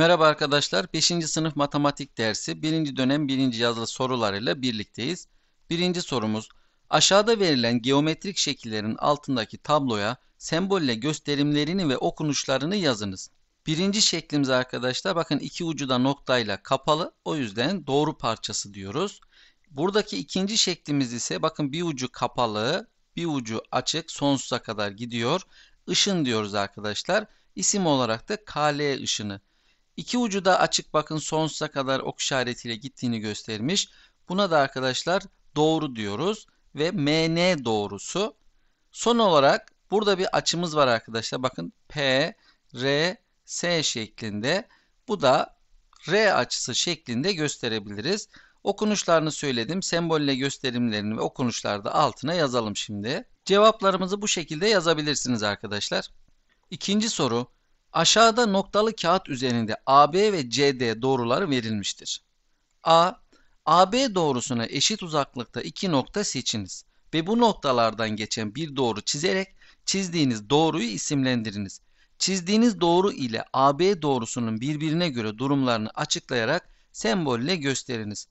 Merhaba arkadaşlar. 5. sınıf matematik dersi 1. dönem 1. yazılı sorularıyla birlikteyiz. 1. sorumuz aşağıda verilen geometrik şekillerin altındaki tabloya sembolle gösterimlerini ve okunuşlarını yazınız. 1. şeklimiz arkadaşlar bakın iki ucu da noktayla kapalı o yüzden doğru parçası diyoruz. Buradaki ikinci şeklimiz ise bakın bir ucu kapalı bir ucu açık sonsuza kadar gidiyor. Işın diyoruz arkadaşlar. İsim olarak da KL ışını. İki ucu da açık bakın sonsuza kadar ok işaretiyle gittiğini göstermiş. Buna da arkadaşlar doğru diyoruz ve MN doğrusu. Son olarak burada bir açımız var arkadaşlar. Bakın P, R, S şeklinde. Bu da R açısı şeklinde gösterebiliriz. Okunuşlarını söyledim. Sembolle gösterimlerini ve okunuşları da altına yazalım şimdi. Cevaplarımızı bu şekilde yazabilirsiniz arkadaşlar. İkinci soru. Aşağıda noktalı kağıt üzerinde AB ve CD doğruları verilmiştir. A. AB doğrusuna eşit uzaklıkta iki nokta seçiniz ve bu noktalardan geçen bir doğru çizerek çizdiğiniz doğruyu isimlendiriniz. Çizdiğiniz doğru ile AB doğrusunun birbirine göre durumlarını açıklayarak sembolle gösteriniz.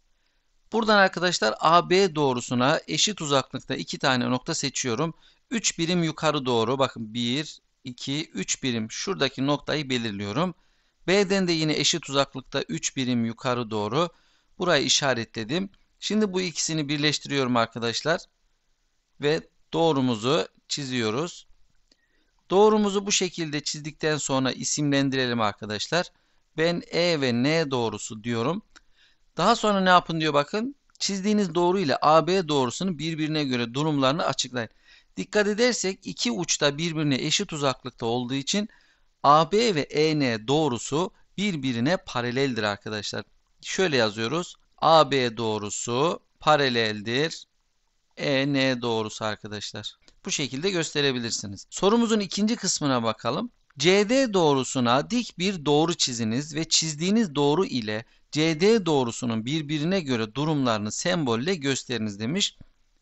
Buradan arkadaşlar AB doğrusuna eşit uzaklıkta iki tane nokta seçiyorum. 3 birim yukarı doğru bakın 1, 2, 3 birim şuradaki noktayı belirliyorum. B'den de yine eşit uzaklıkta 3 birim yukarı doğru burayı işaretledim. Şimdi bu ikisini birleştiriyorum arkadaşlar. Ve doğrumuzu çiziyoruz. Doğrumuzu bu şekilde çizdikten sonra isimlendirelim arkadaşlar. Ben E ve N doğrusu diyorum. Daha sonra ne yapın diyor bakın. Çizdiğiniz doğru ile AB doğrusunun birbirine göre durumlarını açıklayın. Dikkat edersek iki uçta birbirine eşit uzaklıkta olduğu için AB ve EN doğrusu birbirine paraleldir arkadaşlar. Şöyle yazıyoruz. AB doğrusu paraleldir. EN doğrusu arkadaşlar. Bu şekilde gösterebilirsiniz. Sorumuzun ikinci kısmına bakalım. CD doğrusuna dik bir doğru çiziniz ve çizdiğiniz doğru ile CD doğrusunun birbirine göre durumlarını sembolle gösteriniz demiş.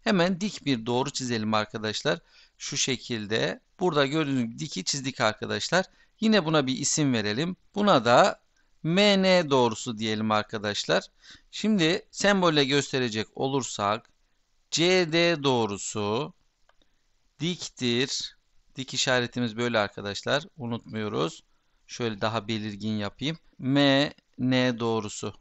Hemen dik bir doğru çizelim arkadaşlar. Şu şekilde. Burada gördüğünüz gibi diki çizdik arkadaşlar. Yine buna bir isim verelim. Buna da MN doğrusu diyelim arkadaşlar. Şimdi sembolle gösterecek olursak CD doğrusu diktir. Dik işaretimiz böyle arkadaşlar. Unutmuyoruz. Şöyle daha belirgin yapayım. MN doğrusu.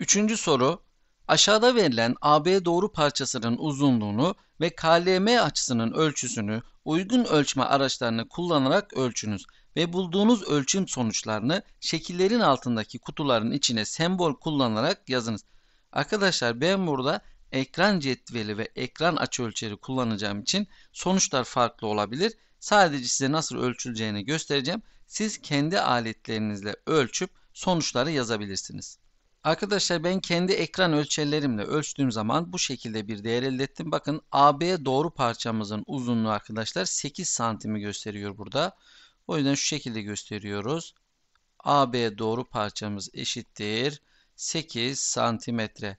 Üçüncü soru. Aşağıda verilen AB doğru parçasının uzunluğunu ve KLM açısının ölçüsünü uygun ölçme araçlarını kullanarak ölçünüz ve bulduğunuz ölçüm sonuçlarını şekillerin altındaki kutuların içine sembol kullanarak yazınız. Arkadaşlar ben burada ekran cetveli ve ekran ölçeri kullanacağım için sonuçlar farklı olabilir. Sadece size nasıl ölçüleceğini göstereceğim. Siz kendi aletlerinizle ölçüp sonuçları yazabilirsiniz. Arkadaşlar ben kendi ekran ölçerlerimle ölçtüğüm zaman bu şekilde bir değer elde ettim. Bakın AB doğru parçamızın uzunluğu arkadaşlar 8 santimi gösteriyor burada. O yüzden şu şekilde gösteriyoruz. AB doğru parçamız eşittir 8 santimetre.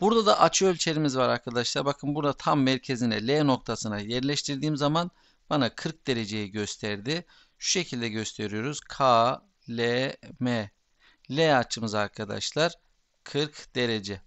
Burada da açı ölçerimiz var arkadaşlar. Bakın burada tam merkezine L noktasına yerleştirdiğim zaman bana 40 dereceyi gösterdi. Şu şekilde gösteriyoruz. K, L, M. L açımız arkadaşlar 40 derece.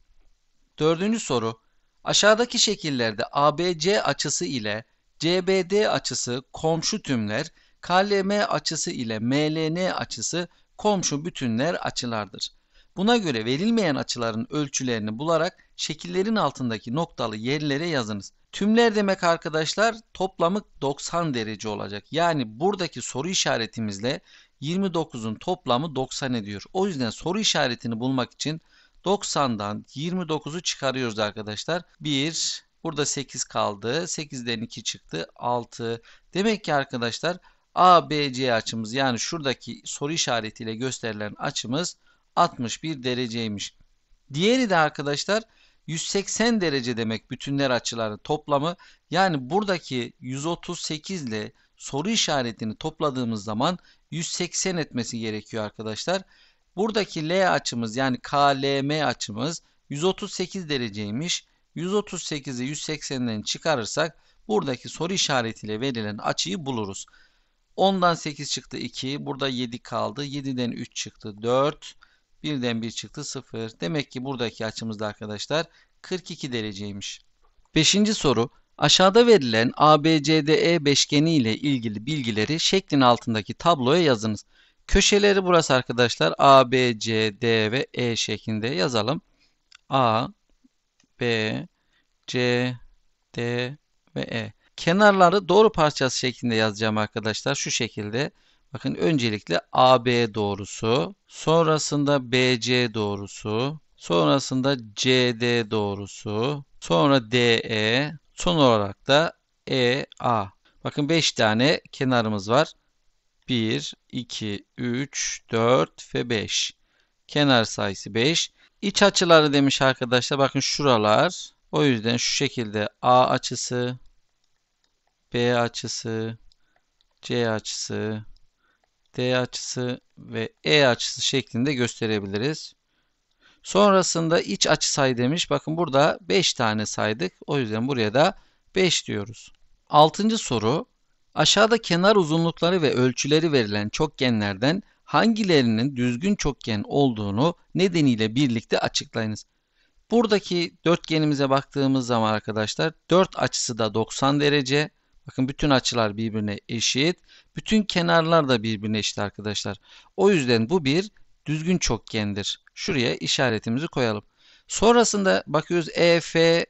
Dördüncü soru. Aşağıdaki şekillerde ABC açısı ile CBD açısı komşu tümler, KLM açısı ile MLN açısı komşu bütünler açılardır. Buna göre verilmeyen açıların ölçülerini bularak şekillerin altındaki noktalı yerlere yazınız. Tümler demek arkadaşlar toplamı 90 derece olacak. Yani buradaki soru işaretimizle 29'un toplamı 90 ediyor. O yüzden soru işaretini bulmak için 90'dan 29'u çıkarıyoruz arkadaşlar. 1, burada 8 kaldı. 8'den 2 çıktı. 6. Demek ki arkadaşlar ABC açımız yani şuradaki soru işaretiyle gösterilen açımız 61 dereceymiş. Diğeri de arkadaşlar 180 derece demek bütünler açıları toplamı. Yani buradaki 138 ile soru işaretini topladığımız zaman 180 etmesi gerekiyor arkadaşlar. Buradaki L açımız yani KLM açımız 138 dereceymiş. 138'i 180'den çıkarırsak buradaki soru işaretiyle verilen açıyı buluruz. 10'dan 8 çıktı 2. Burada 7 kaldı. 7'den 3 çıktı 4. 1'den 1 çıktı 0. Demek ki buradaki açımızda arkadaşlar 42 dereceymiş. 5. soru Aşağıda verilen ABCDE beşgeni ile ilgili bilgileri şeklin altındaki tabloya yazınız. Köşeleri burası arkadaşlar. A, B, C, D ve E şeklinde yazalım. A, B, C, D ve E. Kenarları doğru parçası şeklinde yazacağım arkadaşlar. Şu şekilde. Bakın öncelikle AB doğrusu, sonrasında BC doğrusu, sonrasında CD doğrusu, sonra DE, Son olarak da EA. Bakın 5 tane kenarımız var. 1, 2, 3, 4 ve 5. Kenar sayısı 5. İç açıları demiş arkadaşlar. Bakın şuralar. O yüzden şu şekilde A açısı, B açısı, C açısı, D açısı ve E açısı şeklinde gösterebiliriz. Sonrasında iç açı sayı demiş. Bakın burada 5 tane saydık. O yüzden buraya da 5 diyoruz. 6. soru. Aşağıda kenar uzunlukları ve ölçüleri verilen çokgenlerden hangilerinin düzgün çokgen olduğunu nedeniyle birlikte açıklayınız. Buradaki dörtgenimize baktığımız zaman arkadaşlar 4 açısı da 90 derece. Bakın bütün açılar birbirine eşit. Bütün kenarlar da birbirine eşit arkadaşlar. O yüzden bu bir düzgün çokgendir. Şuraya işaretimizi koyalım. Sonrasında bakıyoruz E, F,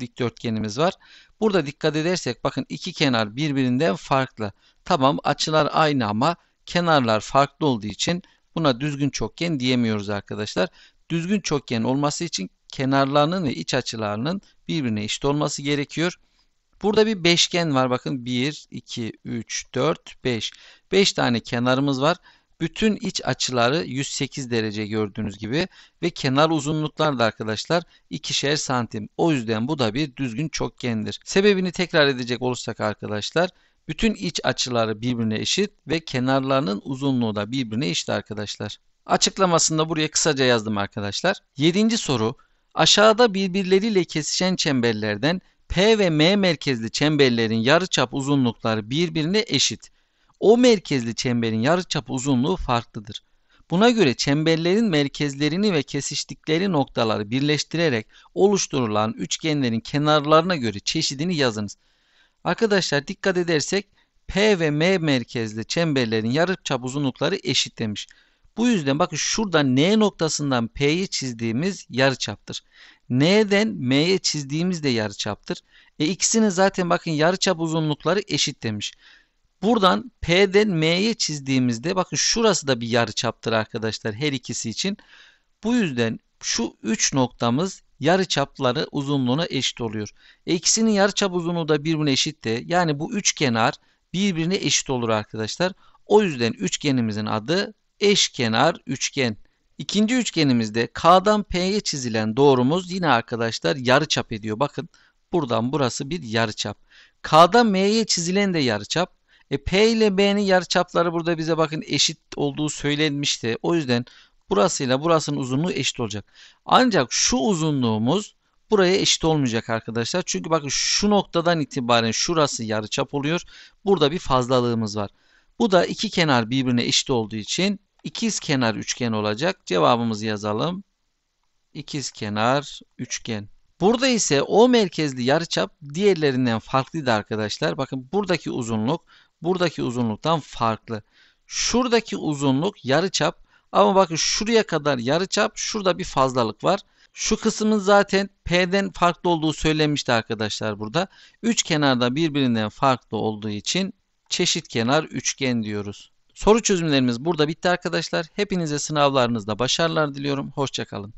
dikdörtgenimiz var. Burada dikkat edersek bakın iki kenar birbirinden farklı. Tamam açılar aynı ama kenarlar farklı olduğu için buna düzgün çokgen diyemiyoruz arkadaşlar. Düzgün çokgen olması için kenarlarının ve iç açılarının birbirine eşit olması gerekiyor. Burada bir beşgen var. Bakın 1, 2, 3, 4, 5. 5 tane kenarımız var. Bütün iç açıları 108 derece gördüğünüz gibi ve kenar uzunluklar da arkadaşlar ikişer santim. O yüzden bu da bir düzgün çokgendir. Sebebini tekrar edecek olursak arkadaşlar bütün iç açıları birbirine eşit ve kenarlarının uzunluğu da birbirine eşit arkadaşlar. Açıklamasında buraya kısaca yazdım arkadaşlar. 7. soru aşağıda birbirleriyle kesişen çemberlerden P ve M merkezli çemberlerin yarıçap uzunlukları birbirine eşit. O merkezli çemberin yarıçap uzunluğu farklıdır. Buna göre çemberlerin merkezlerini ve kesiştikleri noktaları birleştirerek oluşturulan üçgenlerin kenarlarına göre çeşidini yazınız. Arkadaşlar dikkat edersek P ve M merkezli çemberlerin yarıçap uzunlukları eşit demiş. Bu yüzden bakın şurada N noktasından P'yi çizdiğimiz yarıçaptır. N'den M'ye çizdiğimiz de yarıçaptır. E ikisinin zaten bakın yarıçap uzunlukları eşit demiş. Buradan P'den M'ye çizdiğimizde bakın şurası da bir yarıçaptır arkadaşlar her ikisi için. Bu yüzden şu 3 noktamız yarıçapları uzunluğuna eşit oluyor. Eksinin yarıçap uzunluğu da birbirine eşit de yani bu üç kenar birbirine eşit olur arkadaşlar. O yüzden üçgenimizin adı eşkenar üçgen. İkinci üçgenimizde K'dan P'ye çizilen doğrumuz yine arkadaşlar yarıçap ediyor. Bakın buradan burası bir yarıçap. K'dan M'ye çizilen de yarıçap. E, P ile B'nin yarıçapları burada bize bakın eşit olduğu söylenmişti. O yüzden burasıyla burasının uzunluğu eşit olacak. Ancak şu uzunluğumuz buraya eşit olmayacak arkadaşlar. Çünkü bakın şu noktadan itibaren şurası yarıçap oluyor. Burada bir fazlalığımız var. Bu da iki kenar birbirine eşit olduğu için ikiz kenar üçgen olacak. Cevabımızı yazalım. İkiz kenar üçgen. Burada ise O merkezli yarıçap diğerlerinden farklıydı arkadaşlar. Bakın buradaki uzunluk buradaki uzunluktan farklı. Şuradaki uzunluk yarıçap ama bakın şuraya kadar yarıçap, şurada bir fazlalık var. Şu kısmın zaten P'den farklı olduğu söylenmişti arkadaşlar burada. Üç kenarda birbirinden farklı olduğu için çeşit kenar üçgen diyoruz. Soru çözümlerimiz burada bitti arkadaşlar. Hepinize sınavlarınızda başarılar diliyorum. Hoşçakalın.